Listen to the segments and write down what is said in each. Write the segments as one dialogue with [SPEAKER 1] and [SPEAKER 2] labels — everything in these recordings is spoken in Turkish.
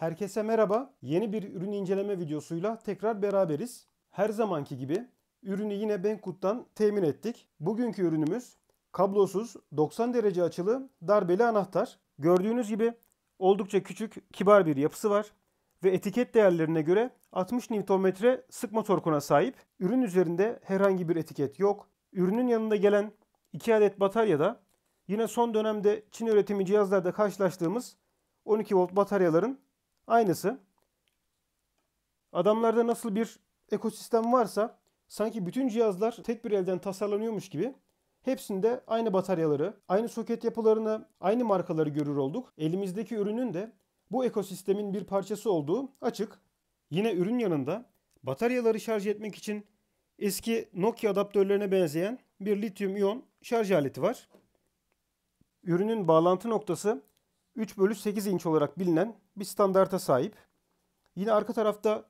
[SPEAKER 1] Herkese merhaba. Yeni bir ürün inceleme videosuyla tekrar beraberiz. Her zamanki gibi ürünü yine Banggood'dan temin ettik. Bugünkü ürünümüz kablosuz 90 derece açılı darbeli anahtar. Gördüğünüz gibi oldukça küçük, kibar bir yapısı var ve etiket değerlerine göre 60 Nm sıkma torkuna sahip. Ürün üzerinde herhangi bir etiket yok. Ürünün yanında gelen 2 adet batarya da yine son dönemde Çin üretimi cihazlarda karşılaştığımız 12 volt bataryaların Aynısı. Adamlarda nasıl bir ekosistem varsa sanki bütün cihazlar tek bir elden tasarlanıyormuş gibi hepsinde aynı bataryaları, aynı soket yapılarını, aynı markaları görür olduk. Elimizdeki ürünün de bu ekosistemin bir parçası olduğu açık. Yine ürün yanında bataryaları şarj etmek için eski Nokia adaptörlerine benzeyen bir lityum iyon şarj aleti var. Ürünün bağlantı noktası 3 bölü 8 inç olarak bilinen bir standarta sahip. Yine arka tarafta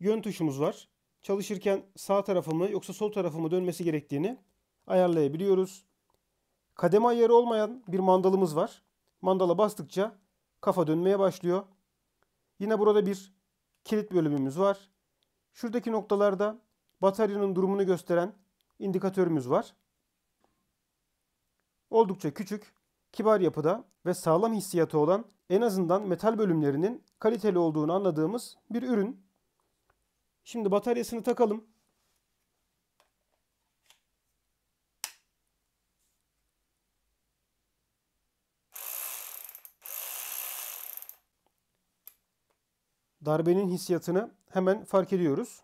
[SPEAKER 1] yön tuşumuz var. Çalışırken sağ tarafımı yoksa sol tarafımı dönmesi gerektiğini ayarlayabiliyoruz. Kademe ayarı olmayan bir mandalımız var. Mandala bastıkça kafa dönmeye başlıyor. Yine burada bir kilit bölümümüz var. Şuradaki noktalarda bataryanın durumunu gösteren indikatörümüz var. Oldukça küçük kibar yapıda ve sağlam hissiyatı olan en azından metal bölümlerinin kaliteli olduğunu anladığımız bir ürün. Şimdi bataryasını takalım. Darbenin hissiyatını hemen fark ediyoruz.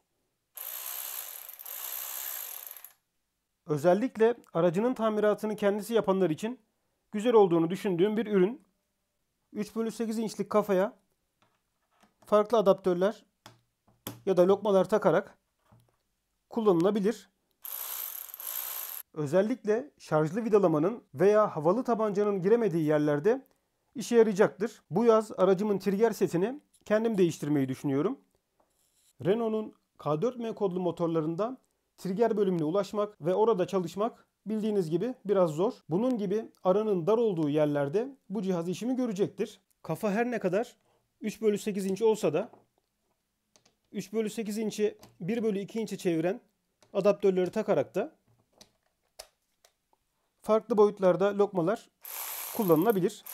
[SPEAKER 1] Özellikle aracının tamiratını kendisi yapanlar için güzel olduğunu düşündüğüm bir ürün. 3 bölü 8 inçlik kafaya farklı adaptörler ya da lokmalar takarak kullanılabilir. Özellikle şarjlı vidalamanın veya havalı tabancanın giremediği yerlerde işe yarayacaktır. Bu yaz aracımın trigger setini kendim değiştirmeyi düşünüyorum. Renault'un K4M kodlu motorlarında trigger bölümüne ulaşmak ve orada çalışmak Bildiğiniz gibi biraz zor. Bunun gibi aranın dar olduğu yerlerde bu cihaz işimi görecektir. Kafa her ne kadar 3 bölü 8 inç olsa da 3 bölü 8 inçi 1 bölü 2 inçe çeviren adaptörleri takarak da farklı boyutlarda lokmalar kullanılabilir.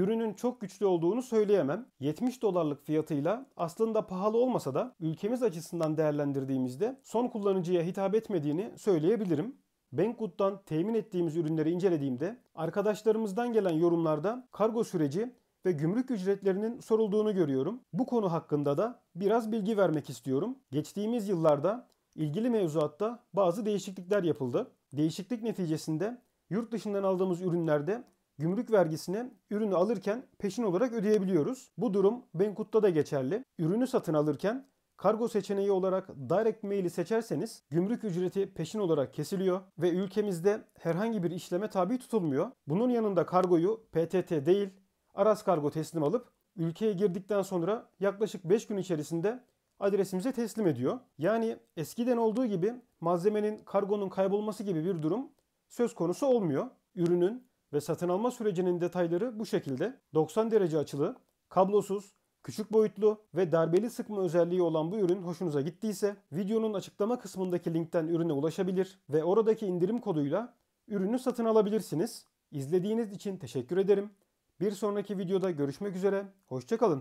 [SPEAKER 1] ürünün çok güçlü olduğunu söyleyemem. 70 dolarlık fiyatıyla aslında pahalı olmasa da ülkemiz açısından değerlendirdiğimizde son kullanıcıya hitap etmediğini söyleyebilirim. Banggood'dan temin ettiğimiz ürünleri incelediğimde arkadaşlarımızdan gelen yorumlarda kargo süreci ve gümrük ücretlerinin sorulduğunu görüyorum. Bu konu hakkında da biraz bilgi vermek istiyorum. Geçtiğimiz yıllarda ilgili mevzuatta bazı değişiklikler yapıldı. Değişiklik neticesinde yurt dışından aldığımız ürünlerde gümrük vergisini ürünü alırken peşin olarak ödeyebiliyoruz. Bu durum Benkut'ta da geçerli. Ürünü satın alırken Kargo seçeneği olarak direct mail'i seçerseniz gümrük ücreti peşin olarak kesiliyor ve ülkemizde herhangi bir işleme tabi tutulmuyor. Bunun yanında kargoyu PTT değil Aras Kargo teslim alıp ülkeye girdikten sonra yaklaşık 5 gün içerisinde adresimize teslim ediyor. Yani eskiden olduğu gibi malzemenin kargonun kaybolması gibi bir durum söz konusu olmuyor. Ürünün ve satın alma sürecinin detayları bu şekilde. 90 derece açılı, kablosuz, küçük boyutlu ve darbeli sıkma özelliği olan bu ürün hoşunuza gittiyse videonun açıklama kısmındaki linkten ürüne ulaşabilir ve oradaki indirim koduyla ürünü satın alabilirsiniz. İzlediğiniz için teşekkür ederim. Bir sonraki videoda görüşmek üzere, hoşçakalın.